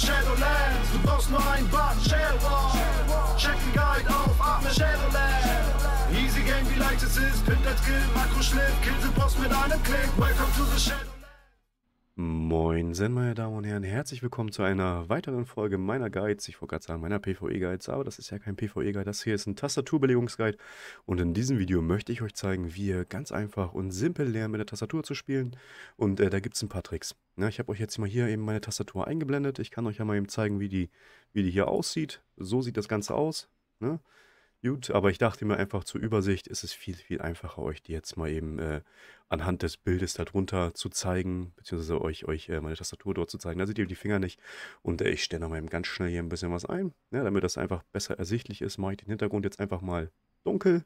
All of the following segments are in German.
Shadowlands, du brauchst nur ein Bad Shadowlands. Check den Guide auf, atme Shadowlands. Easy Game, wie leicht es ist, Pimp that Skill, Makro-Schliff, kill the Boss mit einem Klick. Welcome to the Shadowlands. Moin, sind meine Damen und Herren, herzlich willkommen zu einer weiteren Folge meiner Guides. Ich wollte gerade sagen, meiner PvE-Guides, aber das ist ja kein PvE-Guide. Das hier ist ein Tastaturbelegungsguide. Und in diesem Video möchte ich euch zeigen, wie ihr ganz einfach und simpel lernt, mit der Tastatur zu spielen. Und äh, da gibt es ein paar Tricks. Ja, ne, ich habe euch jetzt mal hier eben meine Tastatur eingeblendet. Ich kann euch ja mal eben zeigen, wie die, wie die hier aussieht. So sieht das Ganze aus. Ne? Gut, aber ich dachte mir einfach zur Übersicht, ist es viel, viel einfacher, euch die jetzt mal eben äh, anhand des Bildes darunter zu zeigen, beziehungsweise euch, euch äh, meine Tastatur dort zu zeigen. Da seht ihr die Finger nicht. Und äh, ich stelle nochmal eben ganz schnell hier ein bisschen was ein, ja, ne, damit das einfach besser ersichtlich ist. Mache ich den Hintergrund jetzt einfach mal dunkel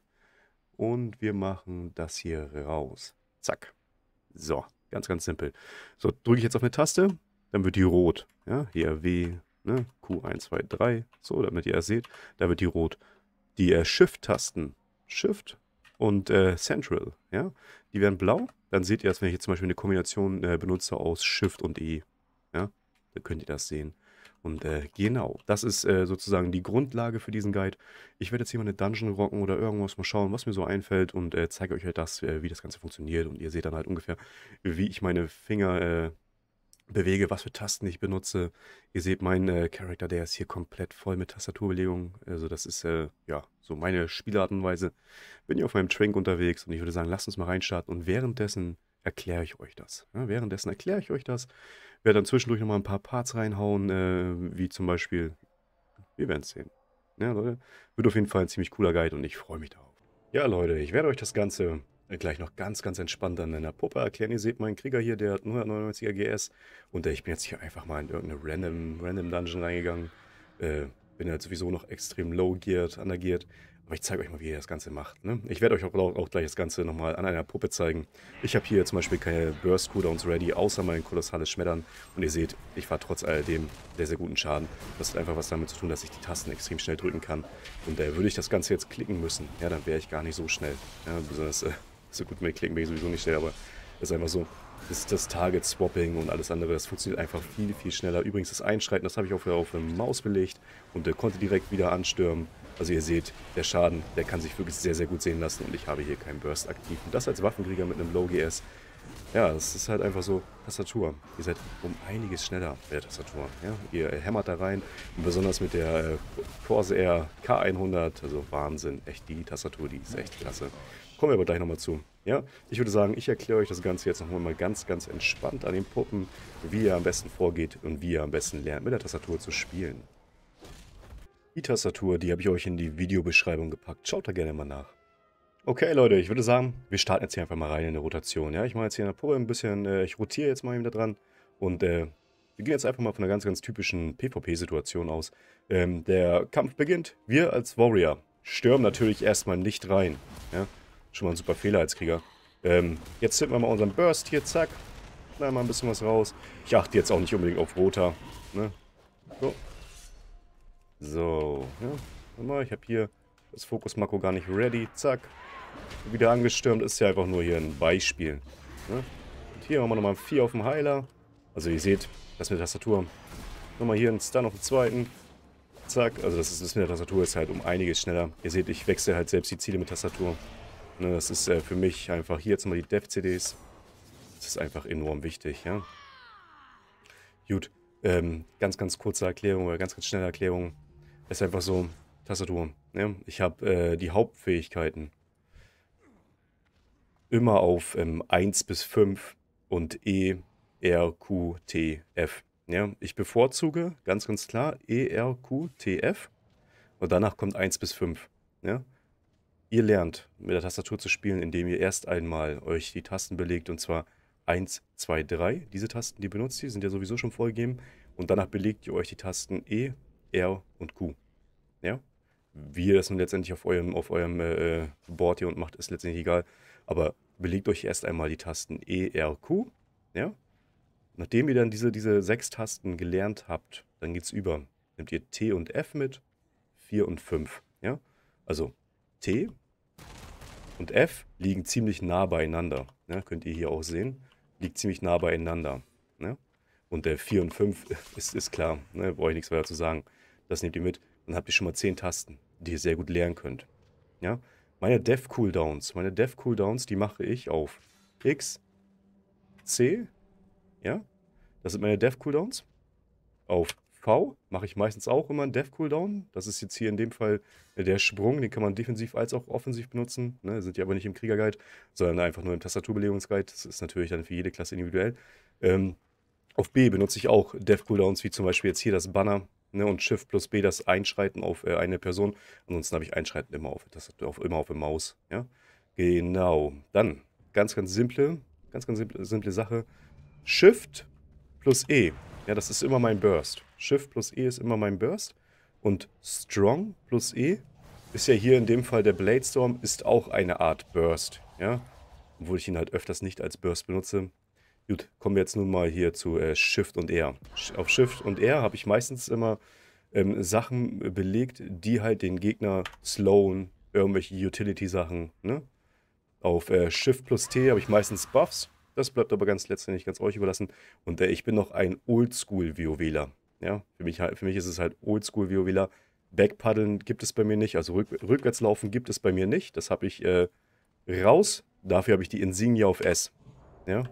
und wir machen das hier raus. Zack. So. Ganz, ganz simpel. So, drücke ich jetzt auf eine Taste, dann wird die rot. Ja, hier W, ne, q 123 so, damit ihr das seht, da wird die rot. Die äh, Shift-Tasten, Shift und äh, Central, ja, die werden blau. Dann seht ihr das, wenn ich jetzt zum Beispiel eine Kombination äh, benutze aus Shift und E. Ja, dann könnt ihr das sehen. Und äh, genau, das ist äh, sozusagen die Grundlage für diesen Guide. Ich werde jetzt hier mal eine Dungeon rocken oder irgendwas mal schauen, was mir so einfällt und äh, zeige euch halt das, äh, wie das Ganze funktioniert. Und ihr seht dann halt ungefähr, wie ich meine Finger äh, bewege, was für Tasten ich benutze. Ihr seht meinen äh, Charakter, der ist hier komplett voll mit Tastaturbelegungen. Also das ist äh, ja so meine Spielart und Weise. Bin hier auf meinem Trink unterwegs und ich würde sagen, lasst uns mal reinstarten und währenddessen erkläre ich euch das. Ja, währenddessen erkläre ich euch das, werde dann zwischendurch nochmal ein paar Parts reinhauen, äh, wie zum Beispiel, wir werden es sehen. Ja, Leute, wird auf jeden Fall ein ziemlich cooler Guide und ich freue mich darauf. Ja, Leute, ich werde euch das Ganze äh, gleich noch ganz, ganz entspannt an einer Puppe erklären. Ihr seht meinen Krieger hier, der hat 199er GS und äh, ich bin jetzt hier einfach mal in irgendeine random, random Dungeon reingegangen. Äh, bin halt sowieso noch extrem low-geared, anergeared. Aber ich zeige euch mal, wie ihr das Ganze macht. Ne? Ich werde euch auch, auch, gleich das Ganze nochmal an einer Puppe zeigen. Ich habe hier zum Beispiel keine Burst Cooldowns ready, außer mein kolossales Schmettern. Und ihr seht, ich fahre trotz alledem sehr, sehr guten Schaden. Das hat einfach was damit zu tun, dass ich die Tasten extrem schnell drücken kann. Und äh, würde ich das Ganze jetzt klicken müssen, ja, dann wäre ich gar nicht so schnell. Ja, besonders äh, so gut mit Klicken bin ich sowieso nicht schnell, aber das ist einfach so. Das, das Target-Swapping und alles andere, das funktioniert einfach viel, viel schneller. Übrigens, das Einschreiten, das habe ich auch auf eine Maus belegt und äh, konnte direkt wieder anstürmen. Also ihr seht, der Schaden, der kann sich wirklich sehr, sehr gut sehen lassen und ich habe hier keinen Burst aktiv. Und das als Waffenkrieger mit einem Low-GS, ja, das ist halt einfach so Tastatur. Ihr seid um einiges schneller bei der Tastatur. Ja? Ihr hämmert da rein. Und besonders mit der äh, Corsair K100. Also Wahnsinn. Echt die Tastatur, die ist echt klasse. Kommen wir aber gleich nochmal zu. Ja, ich würde sagen, ich erkläre euch das Ganze jetzt nochmal mal ganz, ganz entspannt an den Puppen, wie ihr am besten vorgeht und wie ihr am besten lernt, mit der Tastatur zu spielen. Die Tastatur, die habe ich euch in die Videobeschreibung gepackt. Schaut da gerne mal nach. Okay, Leute, ich würde sagen, wir starten jetzt hier einfach mal rein in eine Rotation. Ja, ich mache jetzt hier in der Puppe ein bisschen, äh, ich rotiere jetzt mal eben da dran und äh, wir gehen jetzt einfach mal von einer ganz, ganz typischen PvP-Situation aus. Ähm, der Kampf beginnt. Wir als Warrior stürmen natürlich erstmal nicht rein. Ja? Schon mal ein super Fehler als Krieger. Ähm, jetzt zünden wir mal unseren Burst hier, zack. Da mal ein bisschen was raus. Ich achte jetzt auch nicht unbedingt auf Roter. Ne? So. So, ja. Ich habe hier das Fokus-Makro gar nicht ready. Zack. Wieder angestürmt ist ja einfach nur hier ein Beispiel. Ne? Und hier haben wir nochmal ein 4 auf dem Heiler. Also ihr seht, das mit der Tastatur. Nochmal hier ein Stun auf dem zweiten. Zack. Also das, ist, das mit der Tastatur ist halt um einiges schneller. Ihr seht, ich wechsle halt selbst die Ziele mit Tastatur. Ne, das ist äh, für mich einfach hier jetzt mal die Dev-CDs. Das ist einfach enorm wichtig, ja. Gut, ähm, ganz, ganz kurze Erklärung oder ganz, ganz schnelle Erklärung. Ist einfach so, Tastatur. Ja, ich habe äh, die Hauptfähigkeiten immer auf ähm, 1 bis 5 und E, R, Q, T, F. Ja, ich bevorzuge ganz, ganz klar E, R, Q, T, F und danach kommt 1 bis 5. Ja, Ihr lernt mit der Tastatur zu spielen, indem ihr erst einmal euch die Tasten belegt und zwar 1, 2, 3. Diese Tasten, die benutzt ihr, sind ja sowieso schon vorgegeben. Und danach belegt ihr euch die Tasten E, R und Q. Ja? Wie ihr das nun letztendlich auf eurem, auf eurem äh, äh Board hier und macht, ist letztendlich egal. Aber belegt euch erst einmal die Tasten E, R, Q. Ja? Nachdem ihr dann diese, diese sechs Tasten gelernt habt, dann geht es über. Nehmt ihr T und F mit, 4 und 5. Ja? Also T und F liegen ziemlich nah beieinander. Ne? Könnt ihr hier auch sehen. Liegt ziemlich nah beieinander. Ne? Und der 4 und 5 ist, ist klar. Ne? Brauche ich nichts weiter zu sagen. Das nehmt ihr mit. Dann habt ihr schon mal 10 Tasten, die ihr sehr gut lernen könnt. Ja? Meine Dev-Cooldowns. Meine Dev-Cooldowns, die mache ich auf X, C. Ja? Das sind meine Dev-Cooldowns. Auf mache ich meistens auch immer einen Dev-Cooldown. Das ist jetzt hier in dem Fall äh, der Sprung, den kann man defensiv als auch offensiv benutzen. Ne, sind ja aber nicht im Kriegerguide, sondern einfach nur im Tastaturbelegungsguide. Das ist natürlich dann für jede Klasse individuell. Ähm, auf B benutze ich auch Dev-Cooldowns, wie zum Beispiel jetzt hier das Banner ne, und Shift plus B, das Einschreiten auf äh, eine Person. Ansonsten habe ich Einschreiten immer auf, das, auf, immer auf der Maus. Ja? Genau. Dann ganz, ganz simple, ganz, ganz simple, simple Sache. Shift plus E ja, das ist immer mein Burst. Shift plus E ist immer mein Burst. Und Strong plus E ist ja hier in dem Fall der Bladestorm, ist auch eine Art Burst. Ja, obwohl ich ihn halt öfters nicht als Burst benutze. Gut, kommen wir jetzt nun mal hier zu äh, Shift und R. Auf Shift und R habe ich meistens immer ähm, Sachen belegt, die halt den Gegner slowen, irgendwelche Utility-Sachen. Ne? Auf äh, Shift plus T habe ich meistens Buffs. Das bleibt aber ganz letztendlich ganz euch überlassen. Und äh, ich bin noch ein Oldschool-WoWler. Ja, für mich, für mich ist es halt Oldschool-WoWler. Backpaddeln gibt es bei mir nicht, also rück, rückwärtslaufen gibt es bei mir nicht. Das habe ich äh, raus. Dafür habe ich die Insignia auf S. Ja?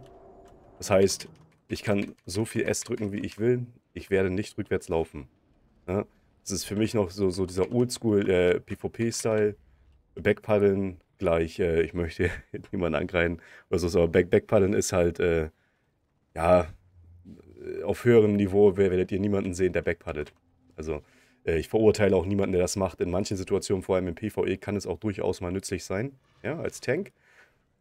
Das heißt, ich kann so viel S drücken, wie ich will. Ich werde nicht rückwärts laufen. Ja? Das ist für mich noch so, so dieser Oldschool äh, PvP-Style. Backpaddeln, gleich, äh, ich möchte niemanden angreifen oder so, aber Back Backpaddeln ist halt, äh, ja, äh, auf höherem Niveau werdet ihr niemanden sehen, der backpaddelt. Also äh, ich verurteile auch niemanden, der das macht. In manchen Situationen, vor allem im PvE, kann es auch durchaus mal nützlich sein, ja, als Tank.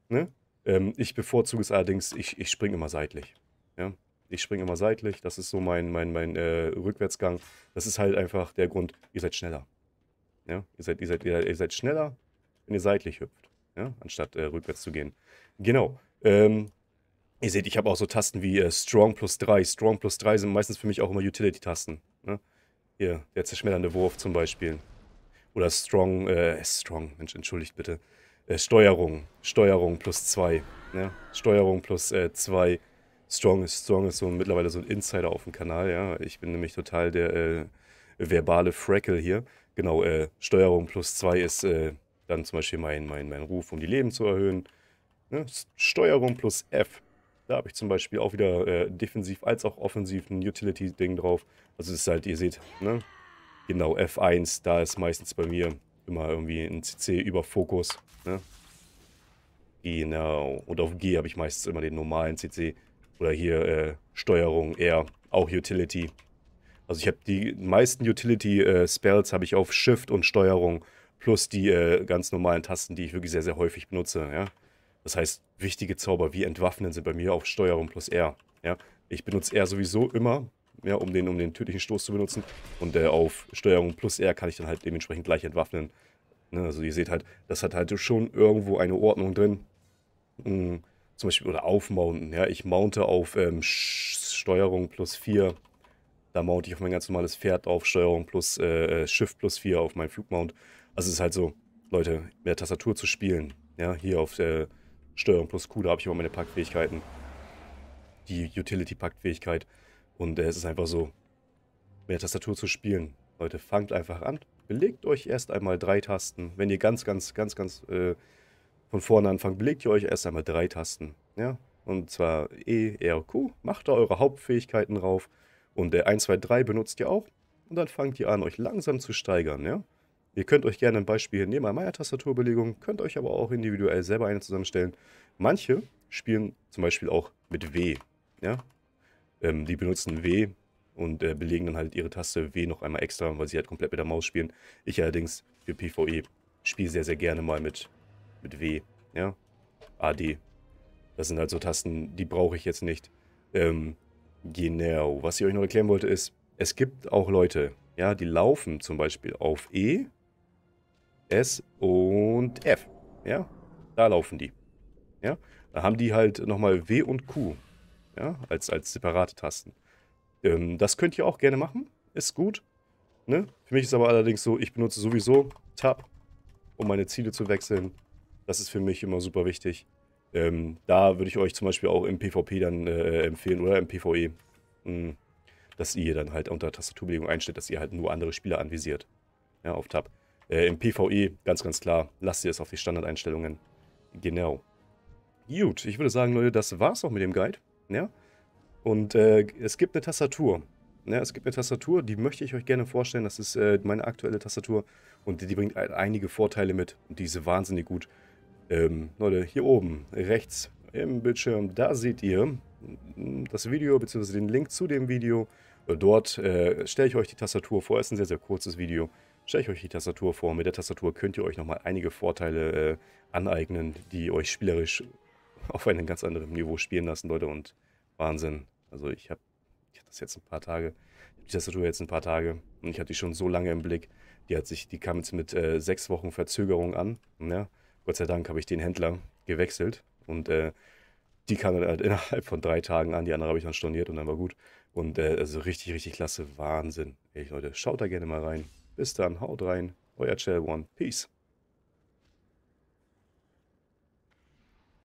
Ne? Ähm, ich bevorzuge es allerdings, ich, ich springe immer seitlich. Ja? Ich springe immer seitlich, das ist so mein, mein, mein äh, Rückwärtsgang. Das ist halt einfach der Grund, ihr seid schneller. Ja? Ihr, seid, ihr, seid, ihr, seid schneller, wenn ihr seitlich hüpft, ja? anstatt äh, rückwärts zu gehen. Genau. Ähm, ihr seht, ich habe auch so Tasten wie äh, Strong plus 3. Strong plus 3 sind meistens für mich auch immer Utility-Tasten. Ne? Hier, der zerschmetternde Wurf zum Beispiel. Oder Strong, äh, Strong, Mensch, entschuldigt bitte. Äh, Steuerung, Steuerung plus 2. Ne? Steuerung plus 2. Äh, Strong ist, Strong ist so mittlerweile so ein Insider auf dem Kanal, ja. Ich bin nämlich total der äh, verbale Freckle hier. Genau, äh, Steuerung plus 2 ist äh, dann zum Beispiel meinen mein, mein Ruf, um die Leben zu erhöhen. Ne? Steuerung plus F. Da habe ich zum Beispiel auch wieder äh, defensiv als auch offensiv ein Utility-Ding drauf. Also es ist halt, ihr seht, ne? genau F1, da ist meistens bei mir immer irgendwie ein CC über Fokus. Ne? Genau. Und auf G habe ich meistens immer den normalen CC. Oder hier äh, Steuerung R, auch Utility. Also ich habe die meisten Utility-Spells äh, habe ich auf Shift und Steuerung plus die äh, ganz normalen Tasten, die ich wirklich sehr, sehr häufig benutze. Ja? Das heißt, wichtige Zauber wie Entwaffnen sind bei mir auf Steuerung plus R. Ja? Ich benutze R sowieso immer, ja, um, den, um den tödlichen Stoß zu benutzen. Und äh, auf Steuerung plus R kann ich dann halt dementsprechend gleich entwaffnen. Ne? Also ihr seht halt, das hat halt schon irgendwo eine Ordnung drin. Mhm. Zum Beispiel, oder aufmounten. Ja? Ich mounte auf ähm, Steuerung plus 4. Da mounte ich auf mein ganz normales Pferd auf Steuerung plus äh, äh Shift plus 4 auf mein Flugmount. Also es ist halt so, Leute, mehr Tastatur zu spielen. Ja, hier auf der Steuerung plus Q, da habe ich immer meine Packfähigkeiten. Die Utility-Packfähigkeit. Und äh, es ist einfach so, mehr Tastatur zu spielen. Leute, fangt einfach an. Belegt euch erst einmal drei Tasten. Wenn ihr ganz, ganz, ganz, ganz äh, von vorne anfangt, belegt ihr euch erst einmal drei Tasten. Ja, und zwar E, R, Q. Macht da eure Hauptfähigkeiten drauf. Und der 1, 2, 3 benutzt ihr auch. Und dann fangt ihr an, euch langsam zu steigern, ja. Ihr könnt euch gerne ein Beispiel nehmen an meiner Tastaturbelegung, könnt euch aber auch individuell selber eine zusammenstellen. Manche spielen zum Beispiel auch mit W. Ja? Ähm, die benutzen W und äh, belegen dann halt ihre Taste W noch einmal extra, weil sie halt komplett mit der Maus spielen. Ich allerdings für PvE spiele sehr, sehr gerne mal mit, mit W. Ja? AD. Das sind halt so Tasten, die brauche ich jetzt nicht. Ähm, genau. Was ich euch noch erklären wollte ist, es gibt auch Leute, ja, die laufen zum Beispiel auf E S und F. Ja, da laufen die. Ja, da haben die halt nochmal W und Q. Ja, als, als separate Tasten. Ähm, das könnt ihr auch gerne machen. Ist gut. Ne? Für mich ist aber allerdings so, ich benutze sowieso Tab, um meine Ziele zu wechseln. Das ist für mich immer super wichtig. Ähm, da würde ich euch zum Beispiel auch im PvP dann äh, empfehlen oder im PvE, mh, hm, dass ihr dann halt unter Tastaturbelegung einstellt, dass ihr halt nur andere Spieler anvisiert. Ja, auf Tab. Äh, Im PvE, ganz, ganz klar, lasst ihr es auf die Standardeinstellungen. Genau. Gut, ich würde sagen, Leute, das war's auch mit dem Guide. Ja? Und äh, es gibt eine Tastatur. Ja, es gibt eine Tastatur, die möchte ich euch gerne vorstellen. Das ist äh, meine aktuelle Tastatur und die, die, bringt einige Vorteile mit. Und die ist wahnsinnig gut. Ähm, Leute, hier oben rechts im Bildschirm, da seht ihr das Video bzw. den Link zu dem Video. Dort äh, stelle ich euch die Tastatur vor. Es ist ein sehr, sehr kurzes Video stelle ich euch die Tastatur vor. Mit der Tastatur könnt ihr euch nochmal einige Vorteile äh, aneignen, die euch spielerisch auf einem ganz anderen Niveau spielen lassen, Leute. Und Wahnsinn. Also ich habe ich hab das jetzt ein paar Tage, die Tastatur jetzt ein paar Tage und ich hatte die schon so lange im Blick. Die hat sich, die kam jetzt mit äh, sechs Wochen Verzögerung an. Ne? Gott sei Dank habe ich den Händler gewechselt und äh, die kam dann halt innerhalb von drei Tagen an. Die andere habe ich dann storniert und dann war gut. Und äh, also richtig, richtig klasse. Wahnsinn. Ey, Leute, schaut da gerne mal rein. Bis dann, haut rein, euer Chell One. Peace.